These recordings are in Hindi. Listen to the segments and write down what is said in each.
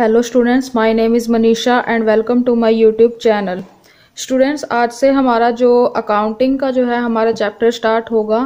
Hello students, my name is Manisha and welcome to my YouTube channel. Students आज से हमारा जो अकाउंटिंग का जो है हमारा चैप्टर स्टार्ट होगा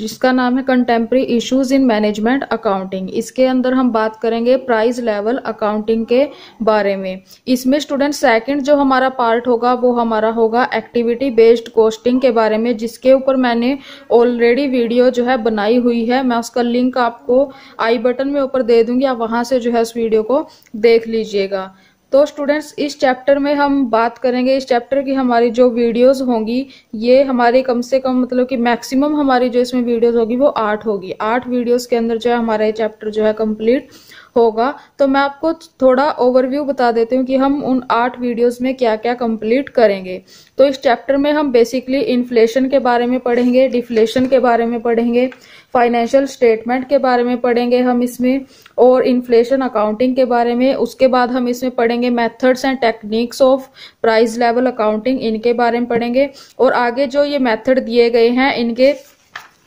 जिसका नाम है contemporary issues in management accounting इसके अंदर हम बात करेंगे प्राइस लेवल अकाउंटिंग के बारे में इसमें स्टूडेंट सेकंड जो हमारा पार्ट होगा वो हमारा होगा एक्टिविटी बेस्ड कॉस्टिंग के बारे में जिसके ऊपर मैंने ऑलरेडी वीडियो जो है बनाई हुई है मैं उसका लिंक आपको आई बटन में ऊपर दे दूंगी आप वहाँ से जो है उस वीडियो को देख लीजिएगा तो स्टूडेंट्स इस चैप्टर में हम बात करेंगे इस चैप्टर की हमारी जो वीडियोस होंगी ये हमारे कम से कम मतलब कि मैक्सिमम हमारी जो इसमें वीडियोस होगी वो आठ होगी आठ वीडियोस के अंदर जो है हमारा ये चैप्टर जो है कंप्लीट होगा तो मैं आपको थोड़ा ओवरव्यू बता देती हूँ कि हम उन आठ वीडियोस में क्या क्या कंप्लीट करेंगे तो इस चैप्टर में हम बेसिकली इन्फ्लेशन के बारे में पढ़ेंगे डिफ्लेशन के बारे में पढ़ेंगे फाइनेंशियल स्टेटमेंट के बारे में पढ़ेंगे हम इसमें और इन्फ्लेशन अकाउंटिंग के बारे में उसके बाद हम इसमें पढ़ेंगे methods and techniques of price level accounting इनके बारे में पढ़ेंगे और आगे जो ये मेथड दिए गए हैं इनके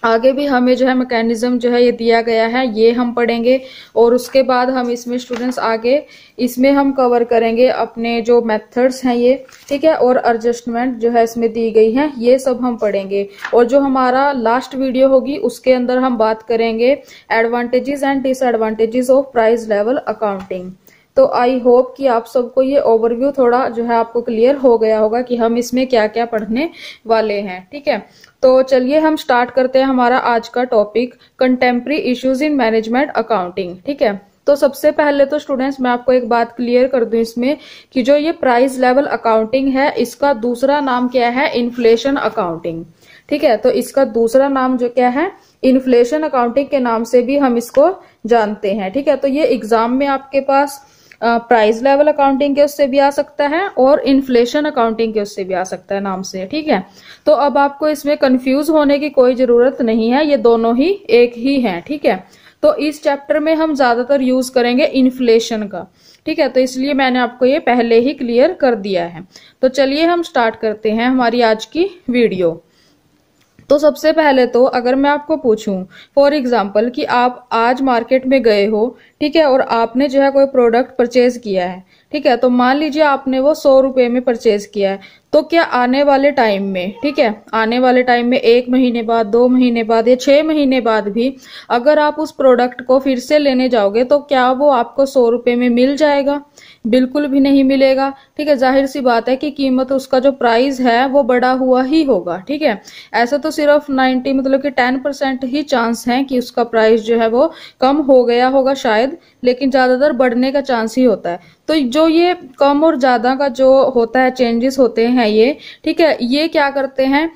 आगे भी हमें जो है मैकेनिज्म जो है ये दिया गया है ये हम पढ़ेंगे और उसके बाद हम इसमें स्टूडेंट्स आगे इसमें हम कवर करेंगे अपने जो मेथड्स हैं ये ठीक है और एडजस्टमेंट जो है इसमें दी गई है ये सब हम पढ़ेंगे और जो हमारा लास्ट वीडियो होगी उसके अंदर हम बात करेंगे advantages and disadvantages of price level accounting तो आई होप कि आप सबको ये ओवरव्यू थोड़ा जो है आपको क्लियर हो गया होगा कि हम इसमें क्या क्या पढ़ने वाले हैं ठीक है तो चलिए हम स्टार्ट करते हैं हमारा आज का topic contemporary issues in management accounting ठीक है तो सबसे पहले तो स्टूडेंट्स मैं आपको एक बात क्लियर कर दूं इसमें कि जो ये प्राइस लेवल अकाउंटिंग है इसका दूसरा नाम क्या है इन्फ्लेशन अकाउंटिंग ठीक है तो इसका दूसरा नाम जो क्या है इन्फ्लेशन अकाउंटिंग के नाम से भी हम इसको जानते हैं ठीक है तो ये एग्जाम में आपके पास प्राइस लेवल अकाउंटिंग के उससे भी आ सकता है और इन्फ्लेशन अकाउंटिंग के उससे भी आ सकता है नाम से ठीक है तो अब आपको इसमें कंफ्यूज होने की कोई जरूरत नहीं है ये दोनों ही एक ही है ठीक है तो इस चैप्टर में हम ज्यादातर यूज करेंगे इन्फ्लेशन का ठीक है तो इसलिए मैंने आपको ये पहले ही क्लियर कर दिया है तो चलिए हम स्टार्ट करते हैं हमारी आज की वीडियो तो सबसे पहले तो अगर मैं आपको पूछूं फॉर एग्जांपल कि आप आज मार्केट में गए हो ठीक है और आपने जो है कोई प्रोडक्ट परचेज किया है ठीक है तो मान लीजिए आपने वो सौ रुपये में परचेज किया है तो क्या आने वाले टाइम में ठीक है आने वाले टाइम में एक महीने बाद दो महीने बाद या छः महीने बाद भी अगर आप उस प्रोडक्ट को फिर से लेने जाओगे तो क्या वो आपको सौ रुपये में मिल जाएगा बिल्कुल भी नहीं मिलेगा ठीक है जाहिर सी बात है कि कीमत उसका जो प्राइस है वो बड़ा हुआ ही होगा ठीक है ऐसा तो सिर्फ 90 मतलब कि 10 परसेंट ही चांस है कि उसका प्राइस जो है वो कम हो गया होगा शायद लेकिन ज़्यादातर बढ़ने का चांस ही होता है तो जो ये कम और ज़्यादा का जो होता है चेंजेस होते हैं ये ठीक है ये क्या करते हैं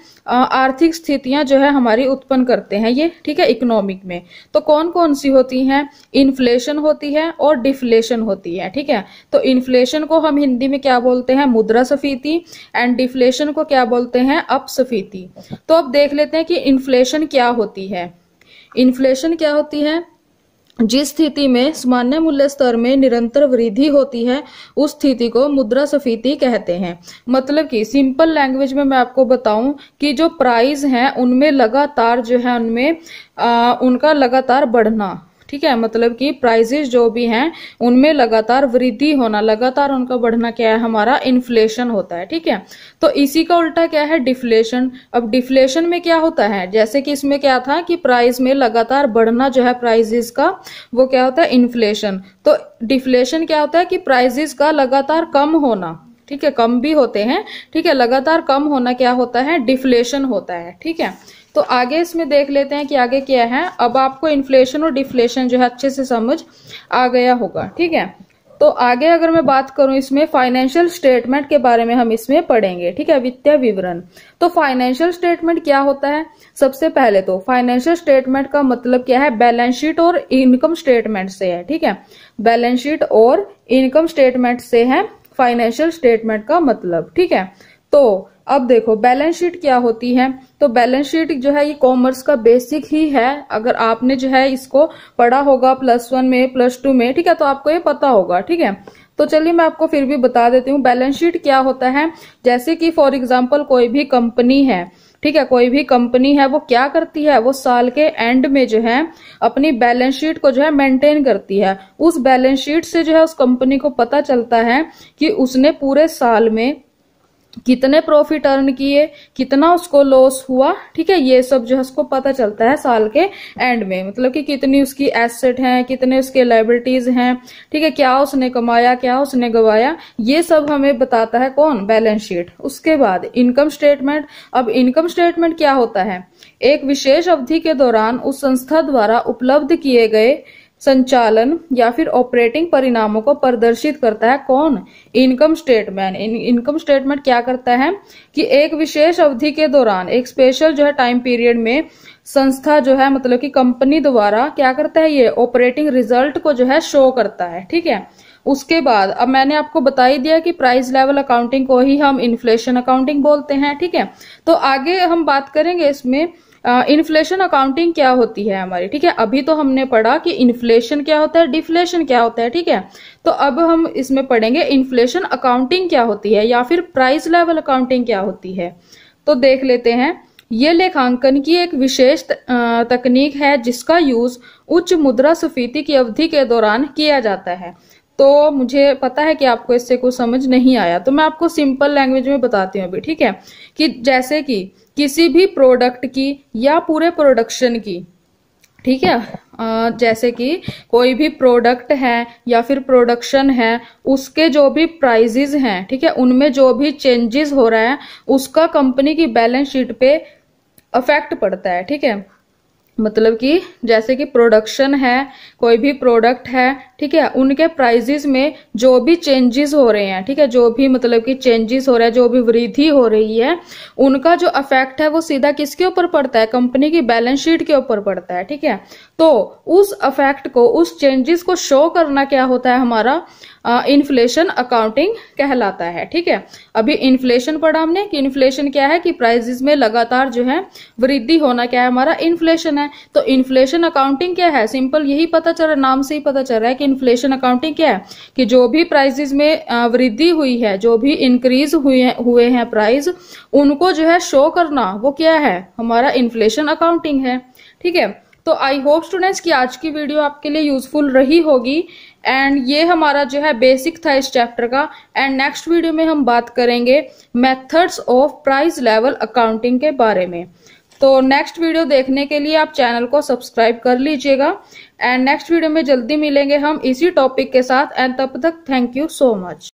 आर्थिक स्थितियां जो है हमारी उत्पन्न करते हैं ये ठीक है इकोनॉमिक में तो कौन कौन सी होती हैं इन्फ्लेशन होती है और डिफ्लेशन होती है ठीक है तो इन्फ्लेशन को हम हिंदी में क्या बोलते हैं मुद्रा सफीती एंड डिफ्लेशन को क्या बोलते हैं अपसफीति तो अब देख लेते हैं कि इन्फ्लेशन क्या होती है इन्फ्लेशन क्या होती है जिस स्थिति में सामान्य मूल्य स्तर में निरंतर वृद्धि होती है उस स्थिति को मुद्रा स्फीति कहते हैं मतलब कि सिंपल लैंग्वेज में मैं आपको बताऊं कि जो प्राइस हैं उनमें लगातार जो है उनमें आ, उनका लगातार बढ़ना ठीक है मतलब कि प्राइजेस जो भी हैं उनमें लगातार वृद्धि होना लगातार उनका बढ़ना क्या है हमारा इन्फ्लेशन होता है ठीक है तो इसी का उल्टा क्या है डिफ्लेशन अब डिफ्लेशन में क्या होता है जैसे कि इसमें क्या था कि प्राइस में लगातार बढ़ना जो है प्राइजेस का वो क्या होता है इन्फ्लेशन तो डिफ्लेशन क्या होता है कि प्राइजेस का लगातार कम होना ठीक है कम भी होते हैं ठीक है लगातार कम होना क्या होता है डिफ्लेशन होता है ठीक है तो आगे इसमें देख लेते हैं कि आगे क्या है अब आपको इन्फ्लेशन और डिफ्लेशन जो है अच्छे से समझ आ गया होगा ठीक है तो आगे अगर मैं बात करूं इसमें फाइनेंशियल स्टेटमेंट के बारे में हम इसमें पढ़ेंगे ठीक है वित्तीय विवरण तो फाइनेंशियल स्टेटमेंट क्या होता है सबसे पहले तो फाइनेंशियल स्टेटमेंट का मतलब क्या है बैलेंस शीट और इनकम स्टेटमेंट से है ठीक है बैलेंस शीट और इनकम स्टेटमेंट से है फाइनेंशियल स्टेटमेंट का मतलब ठीक है तो अब देखो बैलेंस शीट क्या होती है तो बैलेंस शीट जो है ये कॉमर्स का बेसिक ही है अगर आपने जो है इसको पढ़ा होगा प्लस वन में प्लस टू में ठीक है तो आपको ये पता होगा ठीक है तो चलिए मैं आपको फिर भी बता देती हूँ बैलेंस शीट क्या होता है जैसे कि फॉर एग्जाम्पल कोई भी कंपनी है ठीक है कोई भी कंपनी है वो क्या करती है वो साल के एंड में जो है अपनी बैलेंस शीट को जो है मेंटेन करती है उस बैलेंस शीट से जो है उस कंपनी को पता चलता है कि उसने पूरे साल में कितने प्रॉफिट अर्न किए कितना उसको लॉस हुआ ठीक है ये सब जो है उसको पता चलता है साल के एंड में मतलब कि कितनी उसकी एसेट है कितने उसके लाइबिलिटीज हैं ठीक है क्या उसने कमाया क्या उसने गवाया ये सब हमें बताता है कौन बैलेंस शीट उसके बाद इनकम स्टेटमेंट अब इनकम स्टेटमेंट क्या होता है एक विशेष अवधि के दौरान उस संस्था द्वारा उपलब्ध किए गए संचालन या फिर ऑपरेटिंग परिणामों को प्रदर्शित करता है कौन इनकम स्टेटमेंट इनकम स्टेटमेंट क्या करता है कि एक विशेष अवधि के दौरान एक स्पेशल जो है टाइम पीरियड में संस्था जो है मतलब कि कंपनी द्वारा क्या करता है ये ऑपरेटिंग रिजल्ट को जो है शो करता है ठीक है उसके बाद अब मैंने आपको बता ही दिया कि प्राइस लेवल अकाउंटिंग को ही हम इन्फ्लेशन अकाउंटिंग बोलते हैं ठीक है तो आगे हम बात करेंगे इसमें इन्फ्लेशन uh, अकाउंटिंग क्या होती है हमारी ठीक है अभी तो हमने पढ़ा कि इन्फ्लेशन क्या होता है डिफ्लेशन क्या होता है ठीक है तो अब हम इसमें पढ़ेंगे इन्फ्लेशन अकाउंटिंग क्या होती है या फिर प्राइस लेवल अकाउंटिंग क्या होती है तो देख लेते हैं ये लेखांकन की एक विशेष तकनीक है जिसका यूज उच्च मुद्रा सफीति की अवधि के दौरान किया जाता है तो मुझे पता है कि आपको इससे कुछ समझ नहीं आया तो मैं आपको सिंपल लैंग्वेज में बताती हूँ अभी ठीक है कि जैसे कि किसी भी प्रोडक्ट की या पूरे प्रोडक्शन की ठीक है जैसे कि कोई भी प्रोडक्ट है या फिर प्रोडक्शन है उसके जो भी प्राइजेज हैं ठीक है उनमें जो भी चेंजेस हो रहा है उसका कंपनी की बैलेंस शीट पे अफेक्ट पड़ता है ठीक है मतलब कि जैसे कि प्रोडक्शन है कोई भी प्रोडक्ट है ठीक है उनके प्राइजेस में जो भी चेंजेस हो रहे हैं ठीक है जो भी मतलब कि चेंजेस हो रहे हैं जो भी वृद्धि हो रही है उनका जो अफेक्ट है वो सीधा किसके ऊपर पड़ता है कंपनी की बैलेंस शीट के ऊपर पड़ता है ठीक है तो उस अफेक्ट को उस चेंजेस को शो करना क्या होता है हमारा इन्फ्लेशन uh, अकाउंटिंग कहलाता है ठीक है अभी इन्फ्लेशन पढ़ा हमने कि इन्फ्लेशन क्या है कि प्राइजेस में लगातार जो है वृद्धि होना क्या है हमारा इन्फ्लेशन है तो इन्फ्लेशन अकाउंटिंग क्या है सिंपल यही पता चल रहा है नाम से ही पता चल रहा है कि इन्फ्लेशन अकाउंटिंग क्या है कि जो भी प्राइजेज में वृद्धि हुई है जो भी इंक्रीज हुए हुए हैं प्राइस उनको जो है शो करना वो क्या है हमारा इन्फ्लेशन अकाउंटिंग है ठीक है तो आई होप स्टूडेंट्स कि आज की वीडियो आपके लिए यूजफुल रही होगी एंड ये हमारा जो है बेसिक था इस चैप्टर का एंड नेक्स्ट वीडियो में हम बात करेंगे methods of price level accounting के बारे में तो नेक्स्ट वीडियो देखने के लिए आप चैनल को सब्सक्राइब कर लीजिएगा एंड नेक्स्ट वीडियो में जल्दी मिलेंगे हम इसी टॉपिक के साथ एंड तब तक थैंक यू सो मच